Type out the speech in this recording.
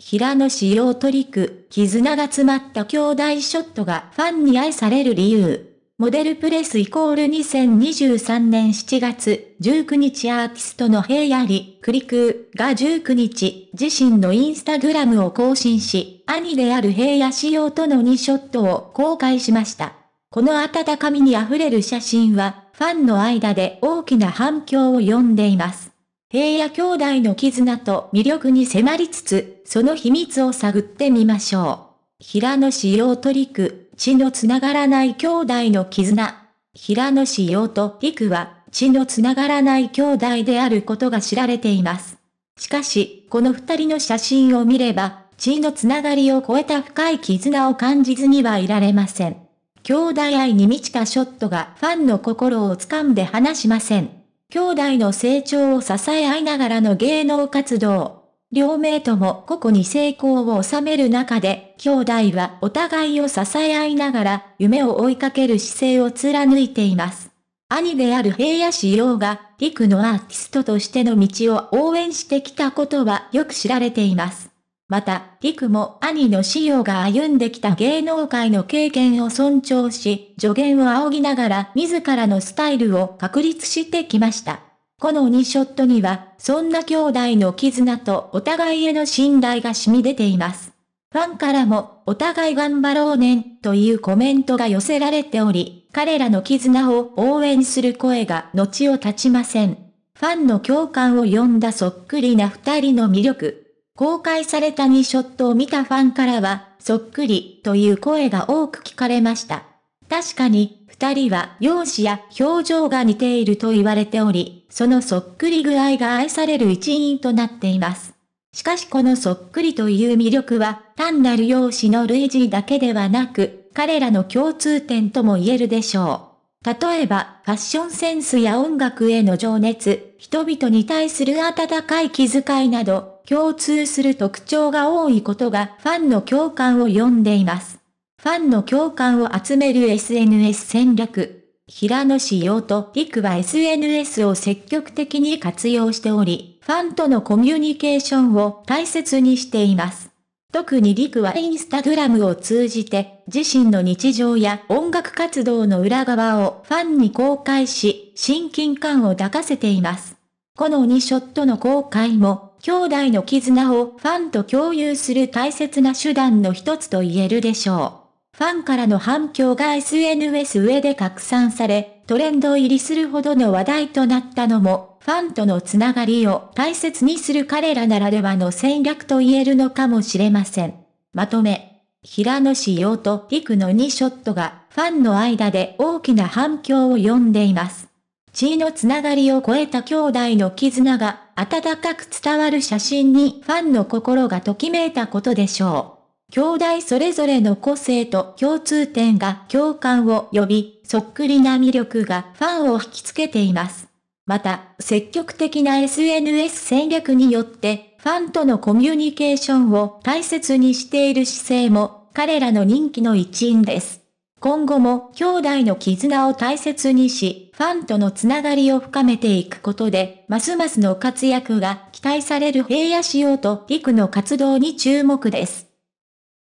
平野仕様トリック、絆が詰まった兄弟ショットがファンに愛される理由。モデルプレスイコール2023年7月19日アーティストの平野里、クリクが19日自身のインスタグラムを更新し、兄である平野仕様との2ショットを公開しました。この温かみに溢れる写真はファンの間で大きな反響を呼んでいます。平野兄弟の絆と魅力に迫りつつ、その秘密を探ってみましょう。平野紫耀と陸、血のつながらない兄弟の絆。平野紫耀と陸は、血のつながらない兄弟であることが知られています。しかし、この二人の写真を見れば、血のつながりを超えた深い絆を感じずにはいられません。兄弟愛に満ちたショットがファンの心をつかんで離しません。兄弟の成長を支え合いながらの芸能活動。両名とも個々に成功を収める中で、兄弟はお互いを支え合いながら、夢を追いかける姿勢を貫いています。兄である平野志陽が、陸のアーティストとしての道を応援してきたことはよく知られています。また、リクも兄の仕様が歩んできた芸能界の経験を尊重し、助言を仰ぎながら自らのスタイルを確立してきました。この2ショットには、そんな兄弟の絆とお互いへの信頼が染み出ています。ファンからも、お互い頑張ろうね、ん、というコメントが寄せられており、彼らの絆を応援する声が後を絶ちません。ファンの共感を呼んだそっくりな二人の魅力。公開された2ショットを見たファンからは、そっくりという声が多く聞かれました。確かに、二人は容姿や表情が似ていると言われており、そのそっくり具合が愛される一因となっています。しかしこのそっくりという魅力は、単なる容姿の類似だけではなく、彼らの共通点とも言えるでしょう。例えば、ファッションセンスや音楽への情熱、人々に対する温かい気遣いなど、共通する特徴が多いことがファンの共感を呼んでいます。ファンの共感を集める SNS 戦略。平野仕様とリクは SNS を積極的に活用しており、ファンとのコミュニケーションを大切にしています。特にリクはインスタグラムを通じて、自身の日常や音楽活動の裏側をファンに公開し、親近感を抱かせています。この2ショットの公開も兄弟の絆をファンと共有する大切な手段の一つと言えるでしょう。ファンからの反響が SNS 上で拡散され、トレンド入りするほどの話題となったのも、ファンとのつながりを大切にする彼らならではの戦略と言えるのかもしれません。まとめ。平野紫耀と陸の2ショットがファンの間で大きな反響を呼んでいます。地位のつながりを超えた兄弟の絆が温かく伝わる写真にファンの心がときめいたことでしょう。兄弟それぞれの個性と共通点が共感を呼び、そっくりな魅力がファンを引きつけています。また、積極的な SNS 戦略によって、ファンとのコミュニケーションを大切にしている姿勢も、彼らの人気の一因です。今後も兄弟の絆を大切にし、ファンとのつながりを深めていくことで、ますますの活躍が期待される平野仕様と陸の活動に注目です。